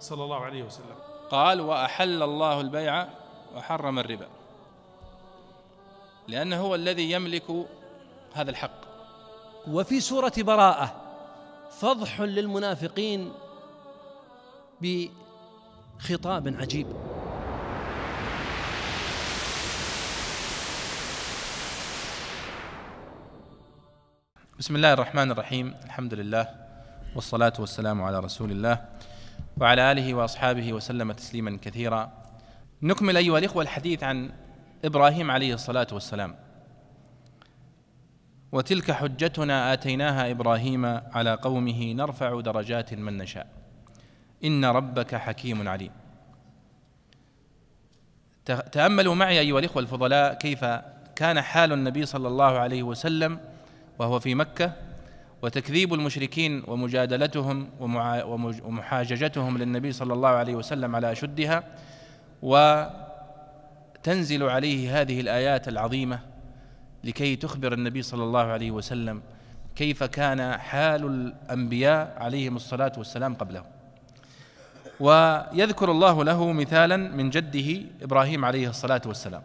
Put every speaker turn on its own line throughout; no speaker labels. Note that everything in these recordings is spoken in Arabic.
صلى الله عليه وسلم قال وأحل الله البيع وحرم الربا لأنه هو الذي يملك هذا الحق وفي سورة براءة فضح للمنافقين بخطاب عجيب بسم الله الرحمن الرحيم الحمد لله والصلاة والسلام على رسول الله وعلى آله وأصحابه وسلم تسليما كثيرا نكمل أيها الإخوة الحديث عن إبراهيم عليه الصلاة والسلام وتلك حجتنا آتيناها إبراهيم على قومه نرفع درجات من نشاء إن ربك حكيم عليم تأملوا معي أيها الإخوة الفضلاء كيف كان حال النبي صلى الله عليه وسلم وهو في مكة وتكذيب المشركين ومجادلتهم ومحاججتهم للنبي صلى الله عليه وسلم على اشدها وتنزل عليه هذه الايات العظيمه لكي تخبر النبي صلى الله عليه وسلم كيف كان حال الانبياء عليهم الصلاه والسلام قبله ويذكر الله له مثالا من جده ابراهيم عليه الصلاه والسلام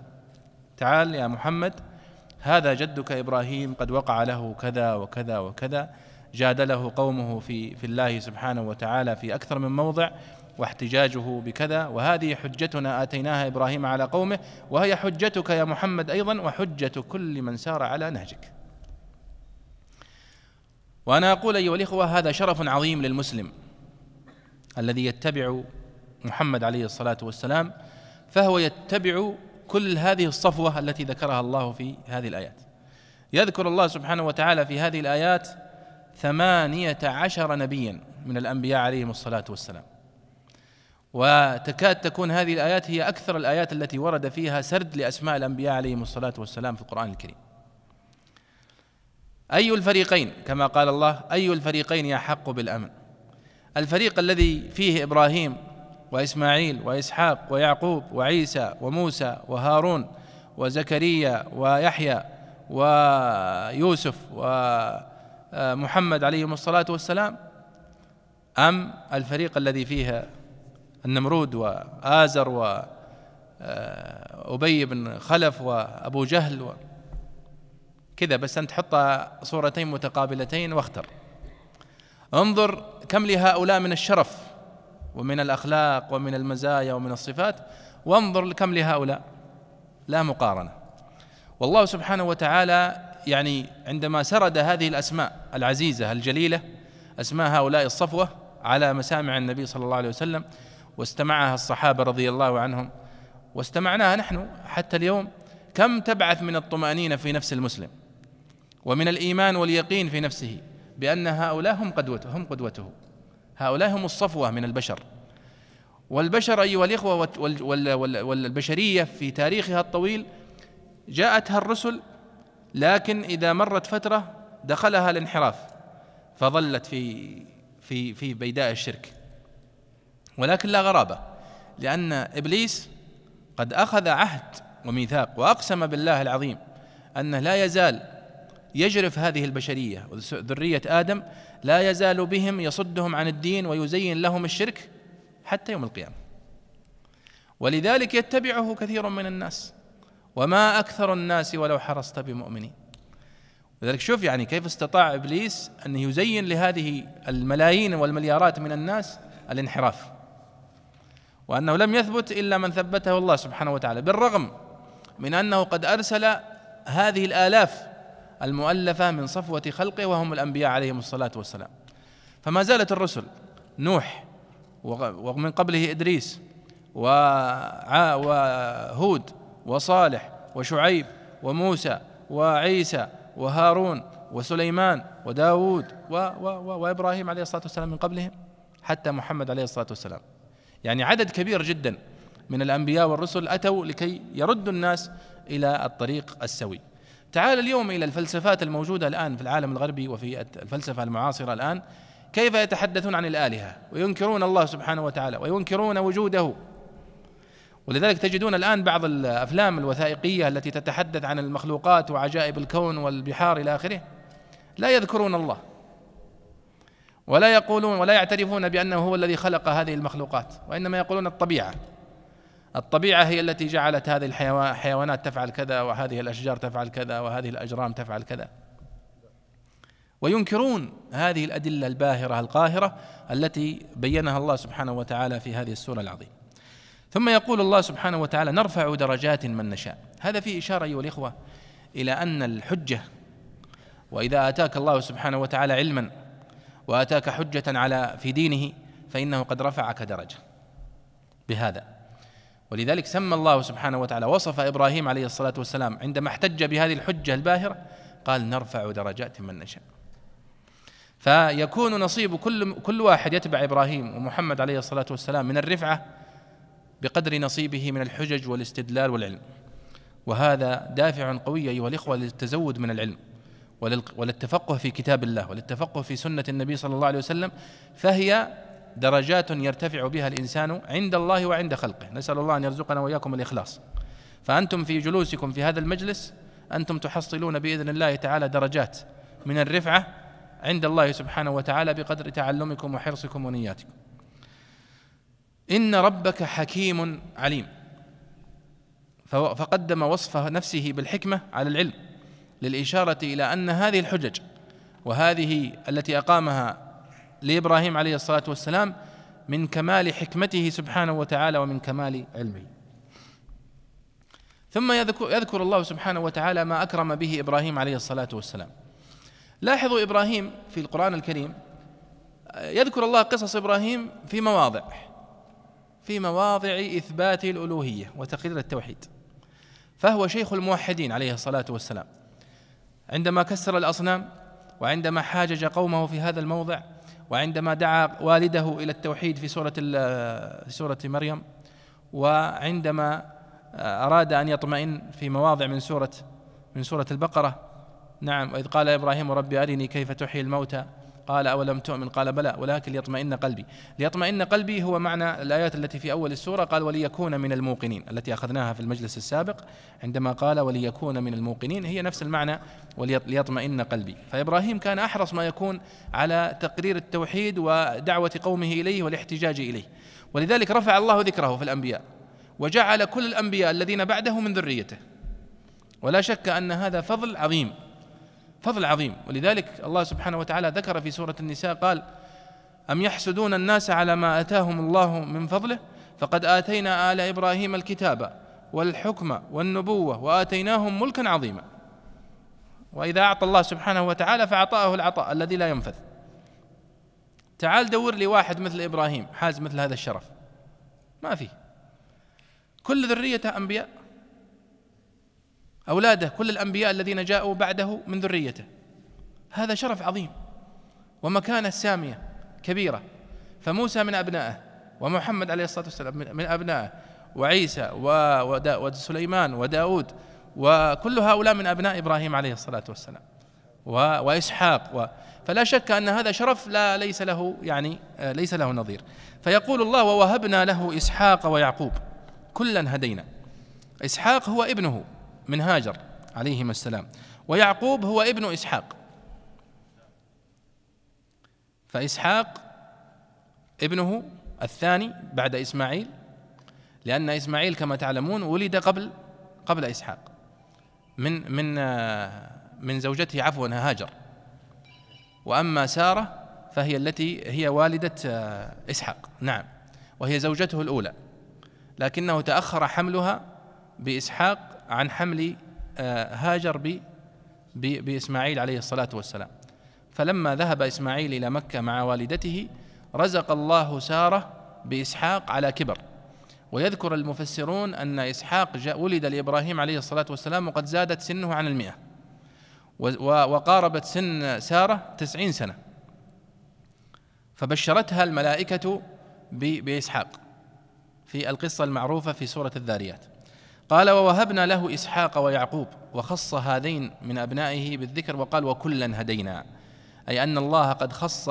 تعال يا محمد هذا جدك إبراهيم قد وقع له كذا وكذا وكذا جادله قومه في في الله سبحانه وتعالى في أكثر من موضع واحتجاجه بكذا وهذه حجتنا آتيناها إبراهيم على قومه وهي حجتك يا محمد أيضا وحجة كل من سار على نهجك وأنا أقول أيها الإخوة هذا شرف عظيم للمسلم الذي يتبع محمد عليه الصلاة والسلام فهو يتبع كل هذه الصفوة التي ذكرها الله في هذه الآيات يذكر الله سبحانه وتعالى في هذه الآيات ثمانية عشر نبيا من الأنبياء عليهم الصلاة والسلام وتكاد تكون هذه الآيات هي أكثر الآيات التي ورد فيها سرد لأسماء الأنبياء عليهم الصلاة والسلام في القرآن الكريم أي الفريقين كما قال الله أي الفريقين يحق بالأمن الفريق الذي فيه إبراهيم وإسماعيل وإسحاق ويعقوب وعيسى وموسى وهارون وزكريا ويحيى ويوسف ومحمد عليهم الصلاة والسلام أم الفريق الذي فيه النمرود وآزر وأبي بن خلف وأبو جهل و كذا بس أنت حط صورتين متقابلتين واختر انظر كم لهؤلاء من الشرف ومن الأخلاق ومن المزايا ومن الصفات وانظر كم لهؤلاء لا مقارنة والله سبحانه وتعالى يعني عندما سرد هذه الأسماء العزيزة الجليلة أسماء هؤلاء الصفوة على مسامع النبي صلى الله عليه وسلم واستمعها الصحابة رضي الله عنهم واستمعناها نحن حتى اليوم كم تبعث من الطمأنينة في نفس المسلم ومن الإيمان واليقين في نفسه بأن هؤلاء هم قدوته هم قدوته هؤلاء هم الصفوة من البشر والبشر أيها الإخوة والبشرية في تاريخها الطويل جاءتها الرسل لكن إذا مرت فترة دخلها الانحراف فظلت في في في بيداء الشرك ولكن لا غرابة لأن إبليس قد أخذ عهد وميثاق وأقسم بالله العظيم أنه لا يزال يجرف هذه البشرية ذرية آدم لا يزال بهم يصدهم عن الدين ويزين لهم الشرك حتى يوم القيامه ولذلك يتبعه كثير من الناس وما اكثر الناس ولو حرصت بمؤمنين لذلك شوف يعني كيف استطاع ابليس ان يزين لهذه الملايين والمليارات من الناس الانحراف وانه لم يثبت الا من ثبته الله سبحانه وتعالى بالرغم من انه قد ارسل هذه الالاف المؤلفة من صفوة خلقه وهم الأنبياء عليهم الصلاة والسلام فما زالت الرسل نوح ومن قبله إدريس وهود وصالح وشعيب وموسى وعيسى وهارون وسليمان وداود و و و وإبراهيم عليه الصلاة والسلام من قبلهم حتى محمد عليه الصلاة والسلام يعني عدد كبير جدا من الأنبياء والرسل أتوا لكي يردوا الناس إلى الطريق السوي تعال اليوم إلى الفلسفات الموجودة الآن في العالم الغربي وفي الفلسفة المعاصرة الآن كيف يتحدثون عن الآلهة وينكرون الله سبحانه وتعالى وينكرون وجوده ولذلك تجدون الآن بعض الأفلام الوثائقية التي تتحدث عن المخلوقات وعجائب الكون والبحار إلى آخره لا يذكرون الله ولا يقولون ولا يعترفون بأنه هو الذي خلق هذه المخلوقات وإنما يقولون الطبيعة الطبيعة هي التي جعلت هذه الحيوانات تفعل كذا وهذه الأشجار تفعل كذا وهذه الأجرام تفعل كذا وينكرون هذه الأدلة الباهرة القاهرة التي بينها الله سبحانه وتعالى في هذه السورة العظيمة ثم يقول الله سبحانه وتعالى نرفع درجات من نشاء هذا فيه إشارة أيها الإخوة إلى أن الحجة وإذا آتاك الله سبحانه وتعالى علما وآتاك حجة على في دينه فإنه قد رفعك درجة بهذا ولذلك سمى الله سبحانه وتعالى وصف ابراهيم عليه الصلاه والسلام عندما احتج بهذه الحجه الباهره قال نرفع درجات من نشاء فيكون نصيب كل كل واحد يتبع ابراهيم ومحمد عليه الصلاه والسلام من الرفعه بقدر نصيبه من الحجج والاستدلال والعلم وهذا دافع قوي ايها الاخوه للتزود من العلم وللتفقه في كتاب الله وللتفقه في سنه النبي صلى الله عليه وسلم فهي درجات يرتفع بها الانسان عند الله وعند خلقه نسال الله ان يرزقنا واياكم الاخلاص فانتم في جلوسكم في هذا المجلس انتم تحصلون باذن الله تعالى درجات من الرفعه عند الله سبحانه وتعالى بقدر تعلمكم وحرصكم ونياتكم ان ربك حكيم عليم فقدم وصف نفسه بالحكمه على العلم للاشاره الى ان هذه الحجج وهذه التي اقامها لابراهيم عليه الصلاه والسلام من كمال حكمته سبحانه وتعالى ومن كمال علمه. ثم يذكر, يذكر الله سبحانه وتعالى ما اكرم به ابراهيم عليه الصلاه والسلام. لاحظوا ابراهيم في القران الكريم يذكر الله قصص ابراهيم في مواضع في مواضع اثبات الالوهيه وتقرير التوحيد. فهو شيخ الموحدين عليه الصلاه والسلام. عندما كسر الاصنام وعندما حاجج قومه في هذا الموضع وعندما دعا والده الى التوحيد في سوره في سوره مريم وعندما آه، اراد ان يطمئن في مواضع من سوره من سوره البقره نعم واذ قال ابراهيم ربي ارني كيف تحيي الموتى قال أولم تؤمن قال بلى ولكن ليطمئن قلبي ليطمئن قلبي هو معنى الآيات التي في أول السورة قال وليكون من الموقنين التي أخذناها في المجلس السابق عندما قال وليكون من الموقنين هي نفس المعنى وليطمئن قلبي فإبراهيم كان أحرص ما يكون على تقرير التوحيد ودعوة قومه إليه والاحتجاج إليه ولذلك رفع الله ذكره في الأنبياء وجعل كل الأنبياء الذين بعده من ذريته ولا شك أن هذا فضل عظيم فضل عظيم ولذلك الله سبحانه وتعالى ذكر في سورة النساء قال أم يحسدون الناس على ما أتاهم الله من فضله فقد آتينا آل إبراهيم الكتاب والحكم والنبوة وآتيناهم ملكا عظيما وإذا أعطى الله سبحانه وتعالى فأعطاه العطاء الذي لا ينفذ تعال دور لي واحد مثل إبراهيم حاز مثل هذا الشرف ما فيه كل ذريته أنبياء أولاده كل الأنبياء الذين جاءوا بعده من ذريته هذا شرف عظيم ومكانة سامية كبيرة فموسى من أبنائه ومحمد عليه الصلاة والسلام من أبنائه وعيسى وسليمان وداود وكل هؤلاء من أبناء إبراهيم عليه الصلاة والسلام وإسحاق و فلا شك أن هذا شرف لا ليس له يعني آه، ليس له نظير فيقول الله ووهبنا له إسحاق ويعقوب كلا هدينا إسحاق هو ابنه من هاجر عليهما السلام ويعقوب هو ابن إسحاق فإسحاق ابنه الثاني بعد إسماعيل لأن إسماعيل كما تعلمون ولد قبل قبل إسحاق من من من زوجته عفوا هاجر وأما سارة فهي التي هي والدة إسحاق نعم وهي زوجته الأولى لكنه تأخر حملها بإسحاق عن حمل آه، هاجر بإسماعيل عليه الصلاة والسلام فلما ذهب إسماعيل إلى مكة مع والدته رزق الله سارة بإسحاق على كبر ويذكر المفسرون أن إسحاق ولد لإبراهيم عليه الصلاة والسلام وقد زادت سنه عن المئة وقاربت سن سارة تسعين سنة فبشرتها الملائكة بإسحاق في القصة المعروفة في سورة الذاريات قال ووهبنا له اسحاق ويعقوب وخص هذين من ابنائه بالذكر وقال وكلا هدينا اي ان الله قد خص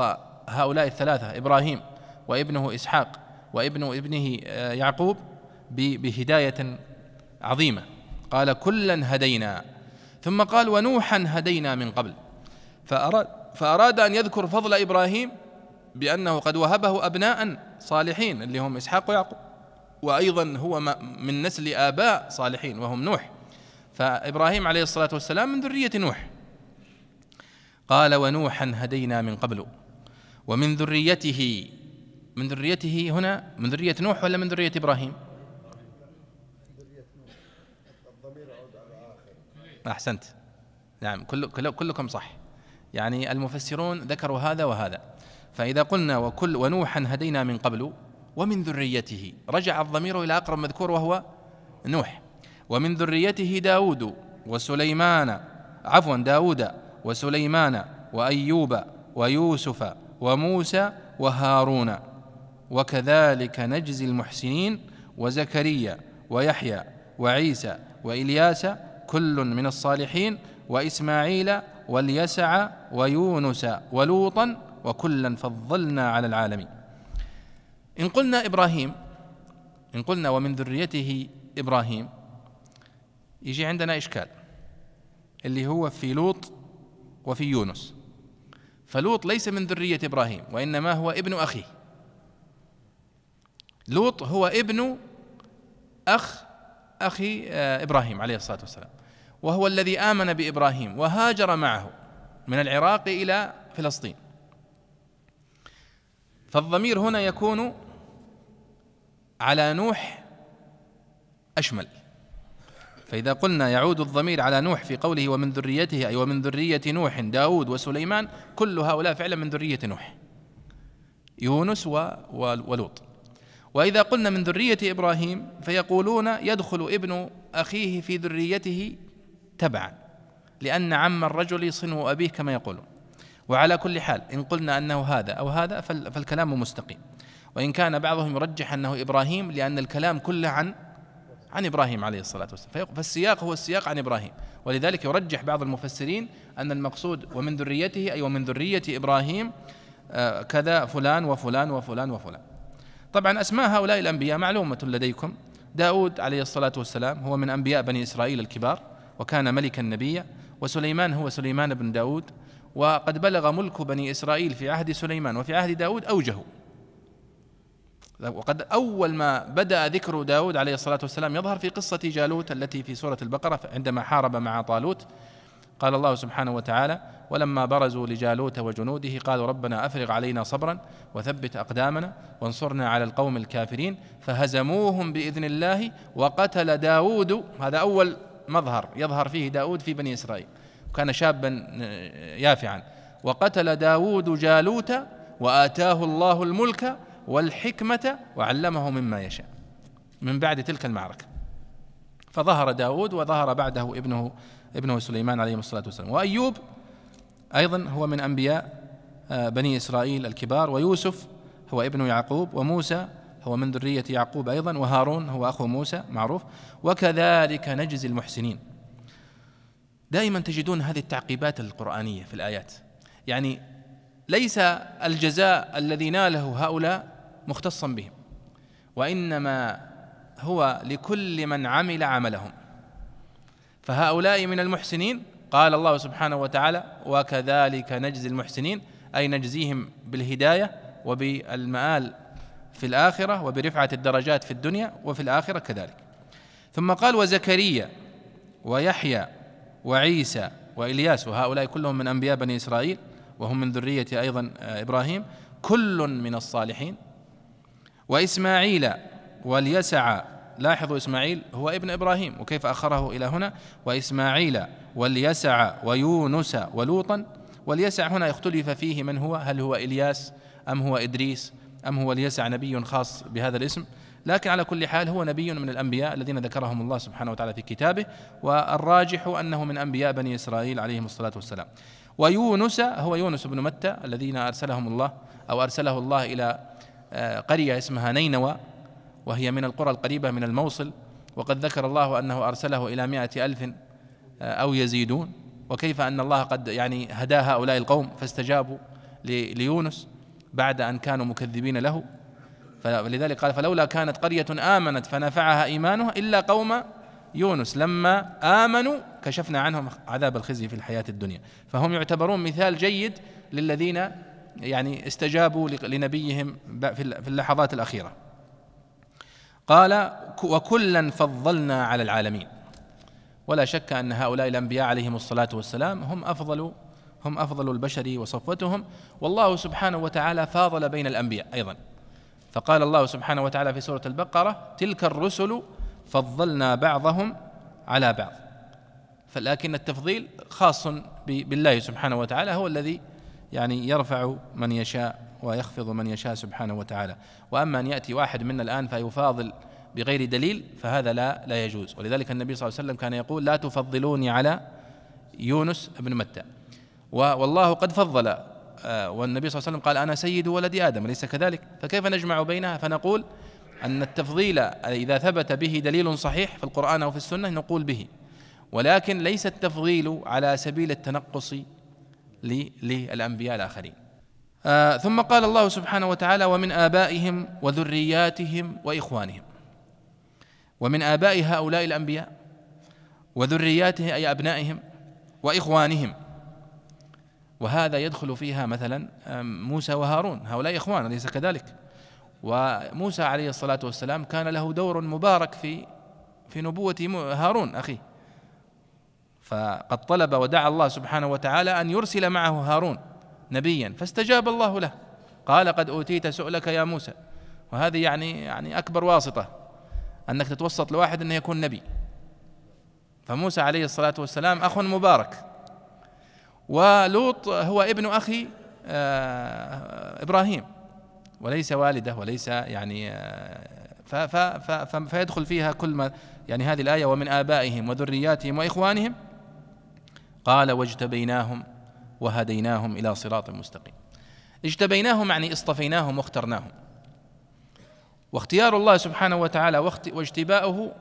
هؤلاء الثلاثه ابراهيم وابنه اسحاق وابن ابنه آه، يعقوب بهدايه عظيمه قال كلا هدينا ثم قال ونوحا هدينا من قبل فأراد, فأراد أن يذكر فضل إبراهيم بأنه قد وهبه أبناء صالحين اللي هم إسحاق ويعقوب وأيضا هو من نسل آباء صالحين وهم نوح فإبراهيم عليه الصلاة والسلام من ذرية نوح قال ونوحا هدينا من قبل ومن ذريته من ذريته هنا من ذرية نوح ولا من ذرية إبراهيم أحسنت نعم كل كل كلكم صح يعني المفسرون ذكروا هذا وهذا فإذا قلنا وكل ونوحا هدينا من قبل ومن ذريته رجع الضمير إلى أقرب مذكور وهو نوح ومن ذريته داود وسليمان عفوا داود وسليمان وأيوب ويوسف وموسى وهارون وكذلك نجزي المحسنين وزكريا ويحيى وعيسى وإلياس كل من الصالحين وإسماعيل واليسع ويونس ولوطا وكلا فضلنا على العالمين إن قلنا إبراهيم إن قلنا ومن ذريته إبراهيم يجي عندنا إشكال اللي هو في لوط وفي يونس فلوط ليس من ذرية إبراهيم وإنما هو ابن أخيه لوط هو ابن أخ أخي آه، إبراهيم عليه الصلاة والسلام وهو الذي آمن بإبراهيم وهاجر معه من العراق إلى فلسطين فالضمير هنا يكون على نوح أشمل فإذا قلنا يعود الضمير على نوح في قوله ومن ذريته أي ومن ذرية نوح داود وسليمان كل هؤلاء فعلا من ذرية نوح يونس ولوط وإذا قلنا من ذرية إبراهيم فيقولون يدخل ابن أخيه في ذريته تبعا لأن عم الرجل صنو أبيه كما يقولون وعلى كل حال إن قلنا أنه هذا أو هذا فالكلام مستقيم وإن كان بعضهم يرجح أنه إبراهيم لأن الكلام كله عن عن إبراهيم عليه الصلاة والسلام فالسياق هو السياق عن إبراهيم ولذلك يرجح بعض المفسرين أن المقصود ومن ذريته أي ومن ذرية إبراهيم آه، كذا فلان وفلان وفلان وفلان طبعا أسماء هؤلاء الأنبياء معلومة لديكم داود عليه الصلاة والسلام هو من أنبياء بني إسرائيل الكبار وكان ملكا نبيا وسليمان هو سليمان بن داود وقد بلغ ملك بني إسرائيل في عهد سليمان وفي عهد داود أوجه وقد أول ما بدأ ذكر داود عليه الصلاة والسلام يظهر في قصة جالوت التي في سورة البقرة عندما حارب مع طالوت قال الله سبحانه وتعالى ولما برزوا لجالوت وجنوده قالوا ربنا أفرغ علينا صبرا وثبت أقدامنا وانصرنا على القوم الكافرين فهزموهم بإذن الله وقتل داود هذا أول مظهر يظهر فيه داود في بني إسرائيل وكان شابا آه، يافعا وقتل داود جالوت وآتاه الله الملك والحكمة وعلمه مما يشاء من بعد تلك المعركة فظهر داود وظهر بعده ابنه ابنه سليمان عليه الصلاة والسلام وأيوب أيضا هو من أنبياء آه، بني إسرائيل الكبار ويوسف هو ابن يعقوب وموسى هو من ذرية يعقوب أيضا وهارون هو أخو موسى معروف وكذلك نجزي المحسنين دائما تجدون هذه التعقيبات القرآنية في الآيات يعني ليس الجزاء الذي ناله هؤلاء مختصا بهم وإنما هو لكل من عمل عملهم فهؤلاء من المحسنين قال الله سبحانه وتعالى وكذلك نجزي المحسنين أي نجزيهم بالهداية وبالمآل في الآخرة وبرفعة الدرجات في الدنيا وفي الآخرة كذلك ثم قال وزكريا ويحيى وعيسى وإلياس وهؤلاء كلهم من أنبياء بني إسرائيل وهم من ذرية أيضا آه، إبراهيم كل من الصالحين وإسماعيل واليسع لاحظوا إسماعيل هو ابن إبراهيم وكيف أخره إلى هنا وإسماعيل واليسع ويونس ولوطا واليسع هنا اختلف فيه من هو هل هو إلياس أم هو إدريس أم هو اليسع نبي خاص بهذا الاسم لكن على كل حال هو نبي من الأنبياء الذين ذكرهم الله سبحانه وتعالى في كتابه والراجح أنه من أنبياء بني إسرائيل عليهم الصلاة والسلام ويونس هو يونس بن متى الذين أرسلهم الله أو أرسله الله إلى قرية اسمها نينوى وهي من القرى القريبة من الموصل وقد ذكر الله أنه أرسله إلى مائة ألف آه، أو يزيدون وكيف أن الله قد يعني هدى هؤلاء القوم فاستجابوا ليونس بعد أن كانوا مكذبين له فلذلك قال فلولا كانت قرية آمنت فنفعها إيمانها إلا قوم يونس لما آمنوا كشفنا عنهم عذاب الخزي في الحياة الدنيا فهم يعتبرون مثال جيد للذين يعني استجابوا لنبيهم في اللحظات الأخيرة قال وكلا فضلنا على العالمين ولا شك أن هؤلاء الأنبياء عليهم الصلاة والسلام هم أفضل هم أفضل البشر وصفوتهم والله سبحانه وتعالى فاضل بين الأنبياء أيضا فقال الله سبحانه وتعالى في سورة البقرة تلك الرسل فضلنا بعضهم على بعض فلكن التفضيل خاص بالله سبحانه وتعالى هو الذي يعني يرفع من يشاء ويخفض من يشاء سبحانه وتعالى وأما أن يأتي واحد منا الآن فيفاضل بغير دليل فهذا لا لا يجوز ولذلك النبي صلى الله عليه وسلم كان يقول لا تفضلوني على يونس بن متى والله قد فضل آه، والنبي صلى الله عليه وسلم قال أنا سيد ولد آدم ليس كذلك فكيف نجمع بينها فنقول أن التفضيل إذا ثبت به دليل صحيح في القرآن أو في السنة نقول به ولكن ليس التفضيل على سبيل التنقص للأنبياء الآخرين آه ثم قال الله سبحانه وتعالى ومن آبائهم وذرياتهم وإخوانهم ومن آباء هؤلاء الأنبياء وذرياته أي أبنائهم وإخوانهم وهذا يدخل فيها مثلا موسى وهارون هؤلاء إخوان أليس كذلك وموسى عليه الصلاة والسلام كان له دور مبارك في في نبوة هارون أخيه فقد طلب ودعا الله سبحانه وتعالى ان يرسل معه هارون نبيا فاستجاب الله له قال قد اوتيت سؤلك يا موسى وهذه يعني يعني اكبر واسطه انك تتوسط لواحد انه يكون نبي فموسى عليه الصلاه والسلام اخ مبارك ولوط هو ابن اخي آه، ابراهيم وليس والده وليس يعني آه، فيدخل فيها كل ما يعني هذه الايه ومن ابائهم وذرياتهم واخوانهم قال واجتبيناهم وهديناهم الى صراط مستقيم اجتبيناهم يعني اصطفيناهم واخترناهم واختيار الله سبحانه وتعالى واجتباؤه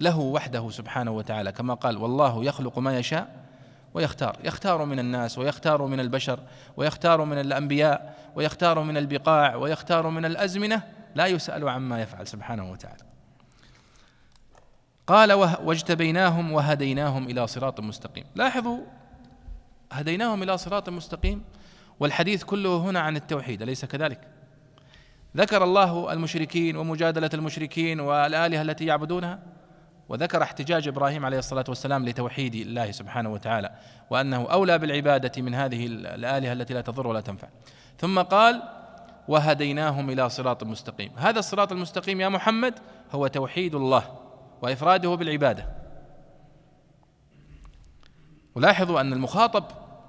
له وحده سبحانه وتعالى كما قال والله يخلق ما يشاء ويختار يختار من الناس ويختار من البشر ويختار من الانبياء ويختار من البقاع ويختار من الازمنه لا يسال عما يفعل سبحانه وتعالى قال واجتبيناهم وهديناهم إلى صراط مستقيم لاحظوا هديناهم إلى صراط مستقيم والحديث كله هنا عن التوحيد أليس كذلك ذكر الله المشركين ومجادلة المشركين والآلهة التي يعبدونها وذكر احتجاج ابراهيم عليه الصلاه والسلام لتوحيد الله سبحانه وتعالى وانه اولى بالعباده من هذه الالهه التي لا تضر ولا تنفع ثم قال وهديناهم الى صراط مستقيم هذا الصراط المستقيم يا محمد هو توحيد الله وإفراده بالعبادة ولاحظوا أن المخاطب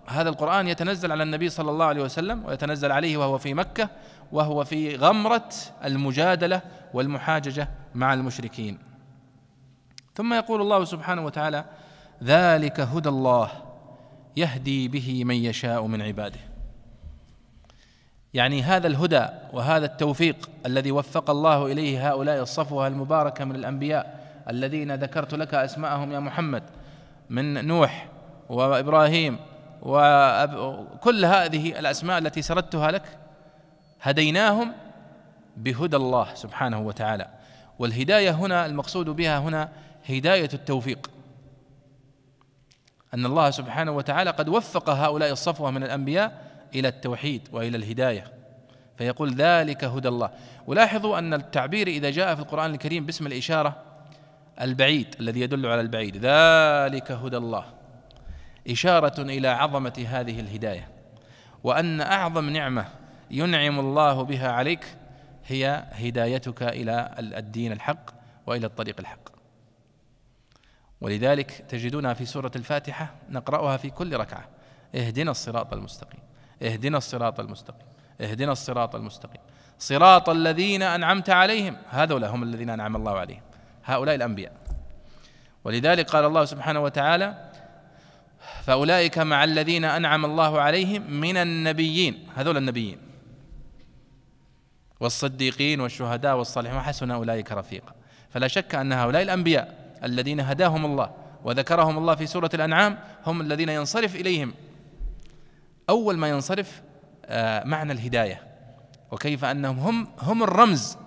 هذا القرآن يتنزل على النبي صلى الله عليه وسلم ويتنزل عليه وهو في مكة وهو في غمرة المجادلة والمحاججة مع المشركين ثم يقول الله سبحانه وتعالى ذلك هدى الله يهدي به من يشاء من عباده يعني هذا الهدى وهذا التوفيق الذي وفق الله اليه هؤلاء الصفوه المباركه من الانبياء الذين ذكرت لك أسماءهم يا محمد من نوح وإبراهيم وكل هذه الأسماء التي سردتها لك هديناهم بهدى الله سبحانه وتعالى والهداية هنا المقصود بها هنا هداية التوفيق أن الله سبحانه وتعالى قد وفق هؤلاء الصفوة من الأنبياء إلى التوحيد وإلى الهداية فيقول ذلك هدى الله ولاحظوا أن التعبير إذا جاء في القرآن الكريم باسم الإشارة البعيد الذي يدل على البعيد ذلك هدى الله إشارة إلى عظمة هذه الهداية وأن أعظم نعمة ينعم الله بها عليك هي هدايتك إلى الدين الحق وإلى الطريق الحق ولذلك تجدونها في سورة الفاتحة نقرأها في كل ركعة اهدنا الصراط المستقيم اهدنا الصراط المستقيم اهدنا الصراط المستقيم صراط الذين أنعمت عليهم هذولا هم الذين أنعم الله عليهم هؤلاء الأنبياء ولذلك قال الله سبحانه وتعالى فأولئك مع الذين أنعم الله عليهم من النبيين هذول النبيين والصديقين والشهداء والصالحين وحسن أولئك رفيقا فلا شك أن هؤلاء الأنبياء الذين هداهم الله وذكرهم الله في سورة الأنعام هم الذين ينصرف إليهم أول ما ينصرف آه، معنى الهداية وكيف أنهم هم هم الرمز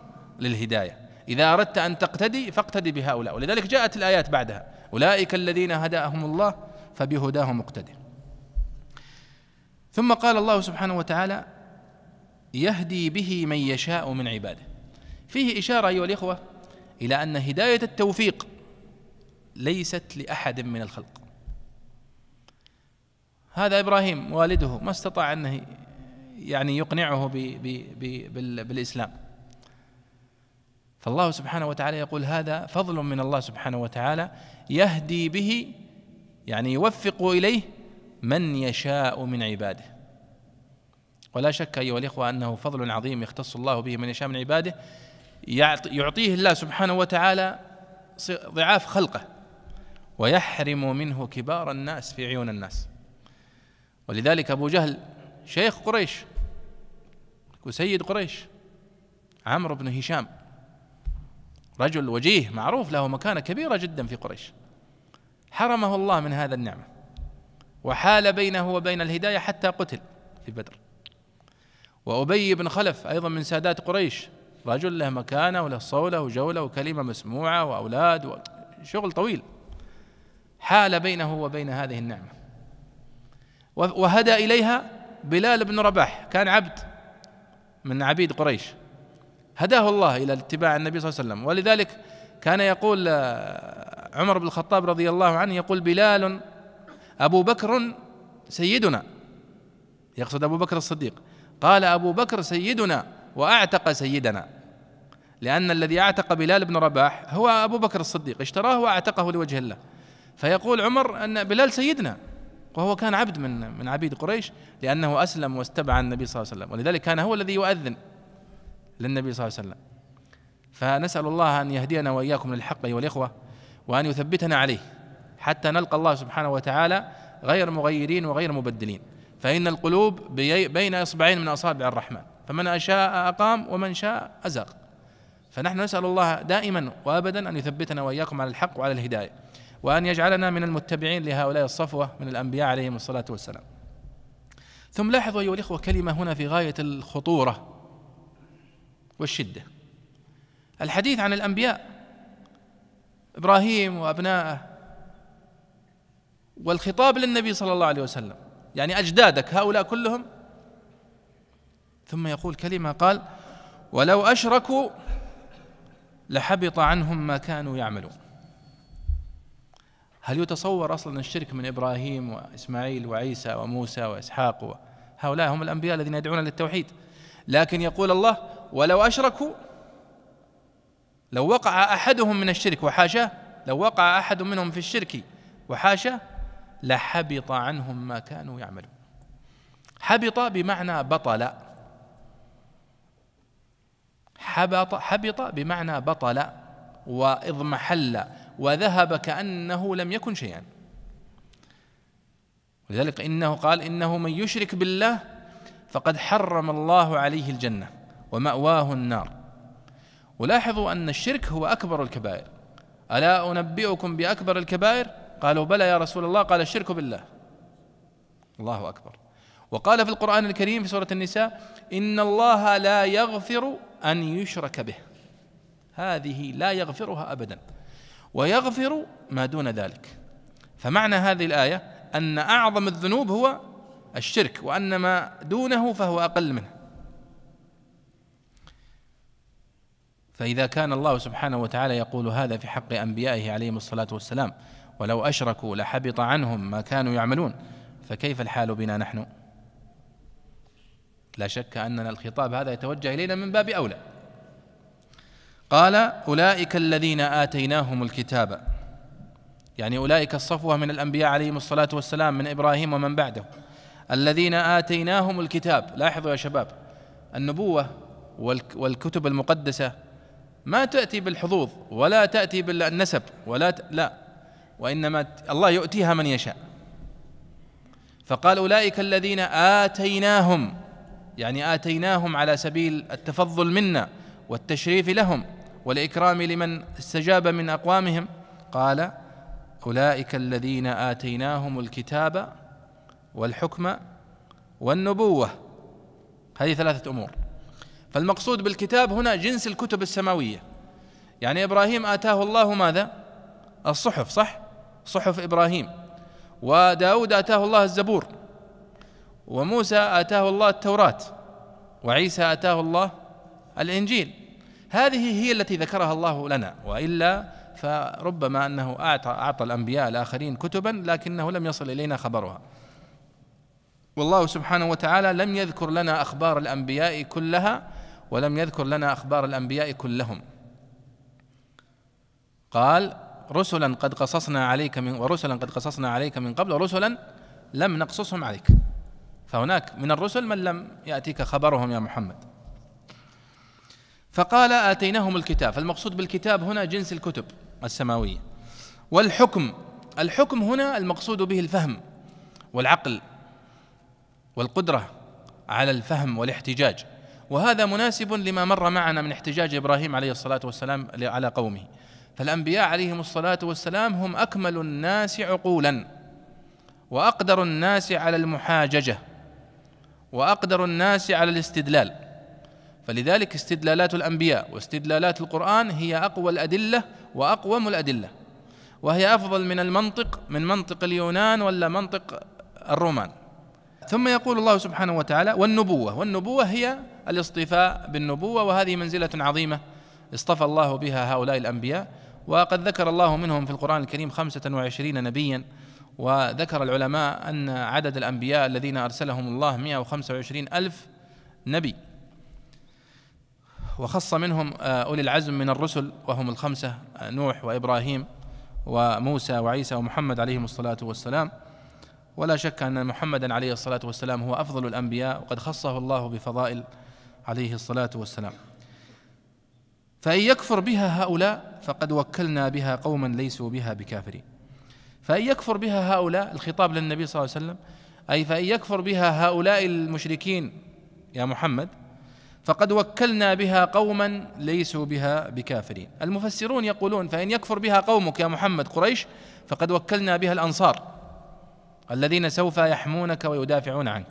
للهداية إذا أردت أن تقتدي فاقتدي بهؤلاء ولذلك جاءت الآيات بعدها أولئك الذين هداهم الله فبهداه مقتدي ثم قال الله سبحانه وتعالى يهدي به من يشاء من عباده فيه إشارة أيها الإخوة إلى أن هداية التوفيق ليست لأحد من الخلق هذا إبراهيم والده ما استطاع أنه يعني يقنعه بالإسلام فالله سبحانه وتعالى يقول هذا فضل من الله سبحانه وتعالى يهدي به يعني يوفق اليه من يشاء من عباده ولا شك ايها الاخوه انه فضل عظيم يختص الله به من يشاء من عباده يعطيه الله سبحانه وتعالى ضعاف خلقه ويحرم منه كبار الناس في عيون الناس ولذلك ابو جهل شيخ قريش وسيد قريش عمرو بن هشام رجل وجيه معروف له مكانة كبيرة جدا في قريش حرمه الله من هذا النعمة وحال بينه وبين الهداية حتى قتل في بدر وأبي بن خلف أيضا من سادات قريش رجل له مكانة وله صولة وجولة وكلمة مسموعة وأولاد وشغل طويل حال بينه وبين هذه النعمة وهدى إليها بلال بن رباح كان عبد من عبيد قريش هداه الله الى اتباع النبي صلى الله عليه وسلم ولذلك كان يقول آه، عمر بن الخطاب رضي الله عنه يقول بلال ابو بكر سيدنا يقصد ابو بكر الصديق قال ابو بكر سيدنا واعتق سيدنا لان الذي اعتق بلال بن رباح هو ابو بكر الصديق اشتراه واعتقه لوجه الله فيقول عمر ان بلال سيدنا وهو كان عبد من من عبيد قريش لانه اسلم واستبع النبي صلى الله عليه وسلم ولذلك كان هو الذي يؤذن للنبي صلى الله عليه وسلم فنسأل الله أن يهدينا وإياكم للحق أيها الإخوة وأن يثبتنا عليه حتى نلقى الله سبحانه وتعالى غير مغيرين وغير مبدلين فإن القلوب بين إصبعين من أصابع الرحمن فمن أشاء أقام ومن شاء أزق فنحن نسأل الله دائما وأبدا أن يثبتنا وإياكم على الحق وعلى الهداية وأن يجعلنا من المتبعين لهؤلاء الصفوة من الأنبياء عليهم الصلاة والسلام ثم لاحظوا أيها الإخوة كلمة هنا في غاية الخطورة والشده الحديث عن الانبياء ابراهيم وابنائه والخطاب للنبي صلى الله عليه وسلم يعني اجدادك هؤلاء كلهم ثم يقول كلمه قال ولو اشركوا لحبط عنهم ما كانوا يعملون هل يتصور اصلا الشرك من ابراهيم واسماعيل وعيسى وموسى واسحاق هؤلاء هم الانبياء الذين يدعون للتوحيد لكن يقول الله ولو أشركوا لو وقع أحدهم من الشرك وحاشاه لو وقع أحد منهم في الشرك وحاشاه لحبط عنهم ما كانوا يعملون حبط بمعنى بطل حبط حبط بمعنى بطل واضمحل وذهب كأنه لم يكن شيئا ولذلك إنه قال إنه من يشرك بالله فقد حرم الله عليه الجنة ومأواه النار ولاحظوا أن الشرك هو أكبر الكبائر ألا أنبئكم بأكبر الكبائر قالوا بلى يا رسول الله قال الشرك بالله الله أكبر وقال في القرآن الكريم في سورة النساء إن الله لا يغفر أن يشرك به هذه لا يغفرها أبدا ويغفر ما دون ذلك فمعنى هذه الآية أن أعظم الذنوب هو الشرك وأن ما دونه فهو أقل منه فإذا كان الله سبحانه وتعالى يقول هذا في حق أنبيائه عليهم الصلاة والسلام ولو أشركوا لحبط عنهم ما كانوا يعملون فكيف الحال بنا نحن؟ لا شك أننا الخطاب هذا يتوجه إلينا من باب أولى قال أولئك الذين آتيناهم الكتاب يعني أولئك الصفوة من الأنبياء عليهم الصلاة والسلام من إبراهيم ومن بعده الذين آتيناهم الكتاب لاحظوا يا شباب النبوة والكتب المقدسة ما تأتي بالحظوظ ولا تأتي بالنسب ولا ت... لا وإنما الله يؤتيها من يشاء فقال أولئك الذين آتيناهم يعني آتيناهم على سبيل التفضل منا والتشريف لهم والإكرام لمن استجاب من أقوامهم قال أولئك الذين آتيناهم الكتاب والحكم والنبوة هذه ثلاثة أمور فالمقصود بالكتاب هنا جنس الكتب السماوية يعني إبراهيم آتاه الله ماذا الصحف صح صحف إبراهيم وداود آتاه الله الزبور وموسى آتاه الله التوراة وعيسى آتاه الله الإنجيل هذه هي التي ذكرها الله لنا وإلا فربما أنه أعطى, أعطى الأنبياء الآخرين كتبا لكنه لم يصل إلينا خبرها والله سبحانه وتعالى لم يذكر لنا أخبار الأنبياء كلها ولم يذكر لنا اخبار الانبياء كلهم قال رسلا قد قصصنا عليك من ورسلا قد قصصنا عليك من قبل ورسلا لم نقصصهم عليك فهناك من الرسل من لم ياتيك خبرهم يا محمد فقال اتيناهم الكتاب فالمقصود بالكتاب هنا جنس الكتب السماويه والحكم الحكم هنا المقصود به الفهم والعقل والقدره على الفهم والاحتجاج وهذا مناسب لما مر معنا من احتجاج ابراهيم عليه الصلاه والسلام على قومه فالانبياء عليهم الصلاه والسلام هم اكمل الناس عقولا واقدر الناس على المحاججه واقدر الناس على الاستدلال فلذلك استدلالات الانبياء واستدلالات القران هي اقوى الادله واقوم الادله وهي افضل من المنطق من منطق اليونان ولا منطق الرومان ثم يقول الله سبحانه وتعالى والنبوة والنبوة هي الاصطفاء بالنبوة وهذه منزلة عظيمة اصطفى الله بها هؤلاء الأنبياء وقد ذكر الله منهم في القرآن الكريم خمسة وعشرين نبيا وذكر العلماء أن عدد الأنبياء الذين أرسلهم الله وعشرين ألف نبي وخص منهم آه، أولي العزم من الرسل وهم الخمسة آه، نوح وإبراهيم وموسى وعيسى ومحمد عليهم الصلاة والسلام ولا شك أن محمدا عليه الصلاة والسلام هو أفضل الأنبياء وقد خصه الله بفضائل عليه الصلاة والسلام فإن يكفر بها هؤلاء فقد وكلنا بها قوما ليسوا بها بكافرين فإن يكفر بها هؤلاء الخطاب للنبي صلى الله عليه وسلم أي فإن يكفر بها هؤلاء المشركين يا محمد فقد وكلنا بها قوما ليسوا بها بكافرين المفسرون يقولون فإن يكفر بها قومك يا محمد قريش فقد وكلنا بها الأنصار الذين سوف يحمونك ويدافعون عنك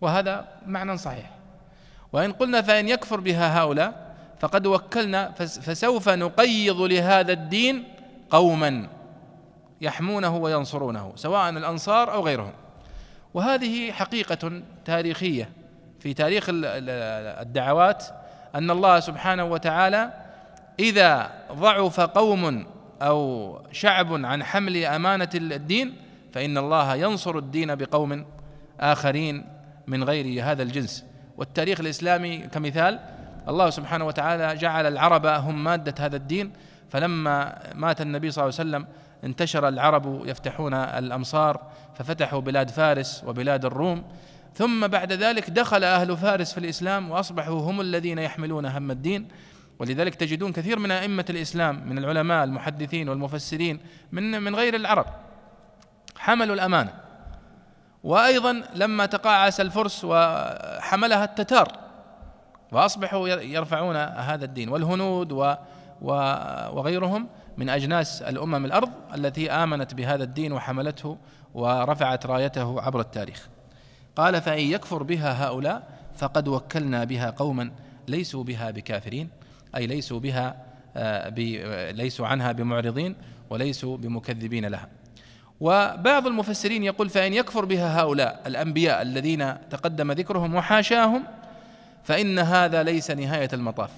وهذا معنى صحيح وإن قلنا فإن يكفر بها هؤلاء فقد وكلنا فسوف نقيض لهذا الدين قوما يحمونه وينصرونه سواء الأنصار أو غيرهم وهذه حقيقة تاريخية في تاريخ الدعوات أن الله سبحانه وتعالى إذا ضعف قوم أو شعب عن حمل أمانة الدين فإن الله ينصر الدين بقوم آخرين من غير هذا الجنس والتاريخ الإسلامي كمثال الله سبحانه وتعالى جعل العرب هم مادة هذا الدين فلما مات النبي صلى الله عليه وسلم انتشر العرب يفتحون الأمصار ففتحوا بلاد فارس وبلاد الروم ثم بعد ذلك دخل أهل فارس في الإسلام وأصبحوا هم الذين يحملون هم الدين ولذلك تجدون كثير من أئمة الإسلام من العلماء المحدثين والمفسرين من من غير العرب حملوا الأمانة وأيضا لما تقاعس الفرس وحملها التتار وأصبحوا يرفعون هذا الدين والهنود و وغيرهم من أجناس الأمم الأرض التي آمنت بهذا الدين وحملته ورفعت رايته عبر التاريخ قال فإن يكفر بها هؤلاء فقد وكلنا بها قوما ليسوا بها بكافرين أي ليسوا بها آه، ليسوا عنها بمعرضين وليسوا بمكذبين لها وبعض المفسرين يقول فإن يكفر بها هؤلاء الأنبياء الذين تقدم ذكرهم وحاشاهم فإن هذا ليس نهاية المطاف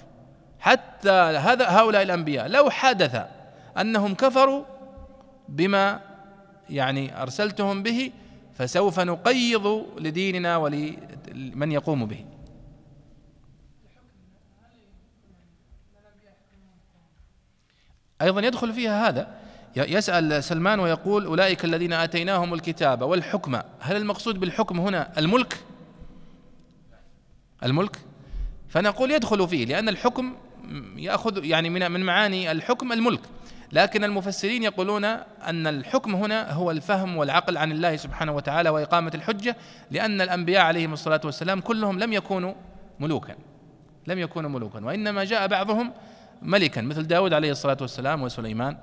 حتى هذا هؤلاء الأنبياء لو حدث أنهم كفروا بما يعني أرسلتهم به فسوف نقيض لديننا ولمن يقوم به أيضا يدخل فيها هذا يسأل سلمان ويقول أولئك الذين آتيناهم الكتاب والحكم هل المقصود بالحكم هنا الملك الملك فنقول يدخل فيه لأن الحكم يأخذ يعني من من معاني الحكم الملك لكن المفسرين يقولون أن الحكم هنا هو الفهم والعقل عن الله سبحانه وتعالى وإقامة الحجة لأن الأنبياء عليهم الصلاة والسلام كلهم لم يكونوا ملوكا لم يكونوا ملوكا وإنما جاء بعضهم ملكا مثل داود عليه الصلاة والسلام وسليمان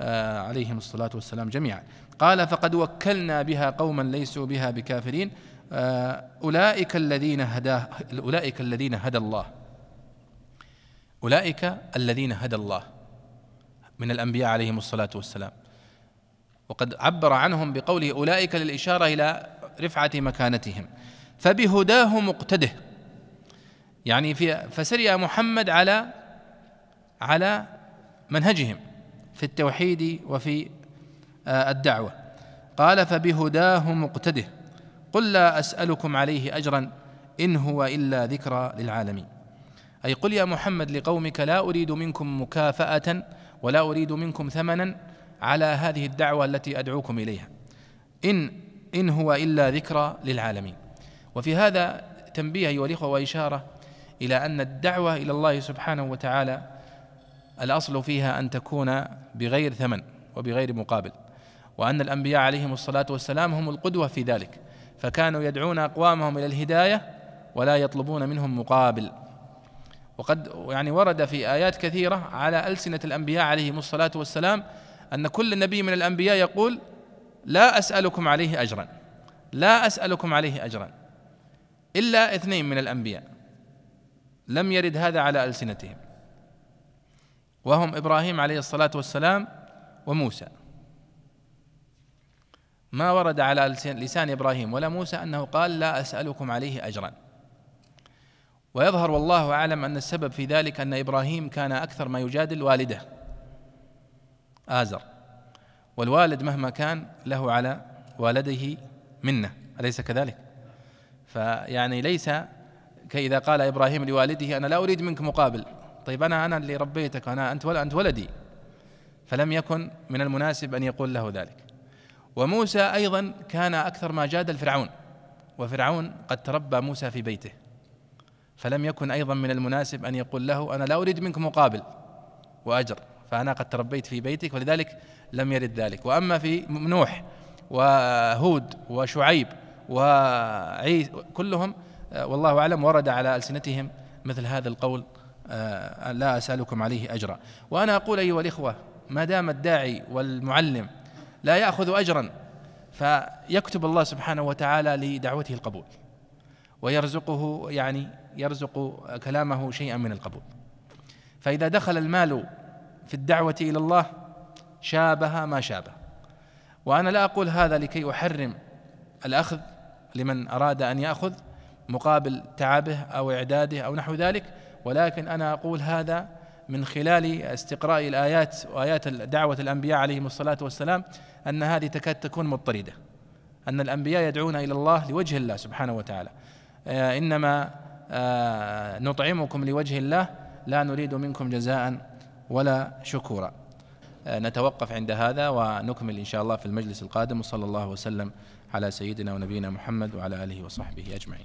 آه، عليهم الصلاة والسلام جميعا قال فقد وكلنا بها قوما ليسوا بها بكافرين آه، أولئك الذين هداه أولئك الذين هدى الله أولئك الذين هدى الله من الأنبياء عليهم الصلاة والسلام وقد عبر عنهم بقوله أولئك للإشارة إلى رفعة مكانتهم فبهداه مقتده يعني في فسري محمد على على منهجهم في التوحيد وفي آه، الدعوه قال فبهداه مقتده قل لا اسالكم عليه اجرا ان هو الا ذكرى للعالمين اي قل يا محمد لقومك لا اريد منكم مكافاه ولا اريد منكم ثمنا على هذه الدعوه التي ادعوكم اليها ان ان هو الا ذكرى للعالمين وفي هذا تنبيه ايها الاخوه واشاره الى ان الدعوه الى الله سبحانه وتعالى الأصل فيها أن تكون بغير ثمن وبغير مقابل وأن الأنبياء عليهم الصلاة والسلام هم القدوة في ذلك فكانوا يدعون أقوامهم إلى الهداية ولا يطلبون منهم مقابل وقد يعني ورد في آيات كثيرة على ألسنة الأنبياء عليهم الصلاة والسلام أن كل نبي من الأنبياء يقول لا أسألكم عليه أجرا لا أسألكم عليه أجرا إلا اثنين من الأنبياء لم يرد هذا على ألسنتهم وهم ابراهيم عليه الصلاه والسلام وموسى ما ورد على لسان ابراهيم ولا موسى انه قال لا اسالكم عليه اجرا ويظهر والله اعلم ان السبب في ذلك ان ابراهيم كان اكثر ما يجادل والده ازر والوالد مهما كان له على والده منه اليس كذلك فيعني ليس كاذا قال ابراهيم لوالده انا لا اريد منك مقابل طيب أنا أنا اللي ربيتك أنا أنت أنت ولدي فلم يكن من المناسب أن يقول له ذلك وموسى أيضا كان أكثر ما جادل فرعون وفرعون قد تربى موسى في بيته فلم يكن أيضا من المناسب أن يقول له أنا لا أريد منك مقابل وأجر فأنا قد تربيت في بيتك ولذلك لم يرد ذلك وأما في نوح وهود وشعيب وعيسى كلهم آه، والله أعلم ورد على ألسنتهم مثل هذا القول آه، لا أسألكم عليه أجرا وأنا أقول أيها الإخوة ما دام الداعي والمعلم لا يأخذ أجرا فيكتب الله سبحانه وتعالى لدعوته القبول ويرزقه يعني يرزق كلامه شيئا من القبول فإذا دخل المال في الدعوة إلى الله شابه ما شابه وأنا لا أقول هذا لكي أحرم الأخذ لمن أراد أن يأخذ مقابل تعبه أو إعداده أو نحو ذلك ولكن أنا أقول هذا من خلال استقراء الآيات وآيات دعوة الأنبياء عليهم الصلاة والسلام أن هذه تكاد تكون مضطردة أن الأنبياء يدعون إلى الله لوجه الله سبحانه وتعالى آه، إنما آه، نطعمكم لوجه الله لا نريد منكم جزاء ولا شكورا آه، نتوقف عند هذا ونكمل إن شاء الله في المجلس القادم وصلى الله وسلم على سيدنا ونبينا محمد وعلى آله وصحبه أجمعين